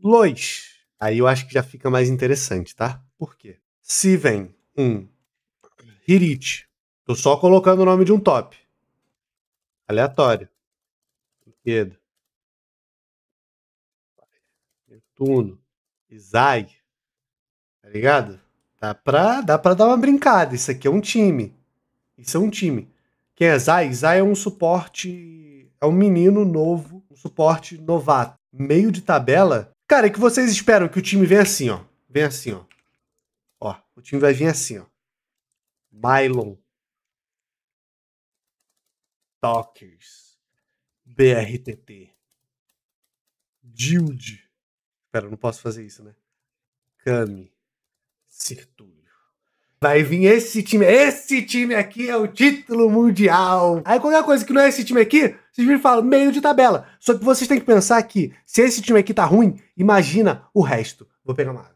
Lois. Aí eu acho que já fica mais interessante, tá? Por quê? Se vem um Hirit, tô só colocando o nome de um top. Aleatório. Pedro, Netuno. Isai. Tá ligado? Dá pra, dá pra dar uma brincada. Isso aqui é um time. Isso é um time. Quem é Zai? Zai é um suporte. É um menino novo, um suporte novato. Meio de tabela, Cara, é que vocês esperam que o time venha assim, ó. Vem assim, ó. Ó, o time vai vir assim, ó. Mylon. Dockers. BRTT. Dilde. Pera, eu não posso fazer isso, né? Kami. Sirtu vai vir esse time, esse time aqui é o título mundial. Aí qualquer coisa que não é esse time aqui, vocês viram e falam, meio de tabela. Só que vocês têm que pensar que se esse time aqui tá ruim, imagina o resto. Vou pegar uma água.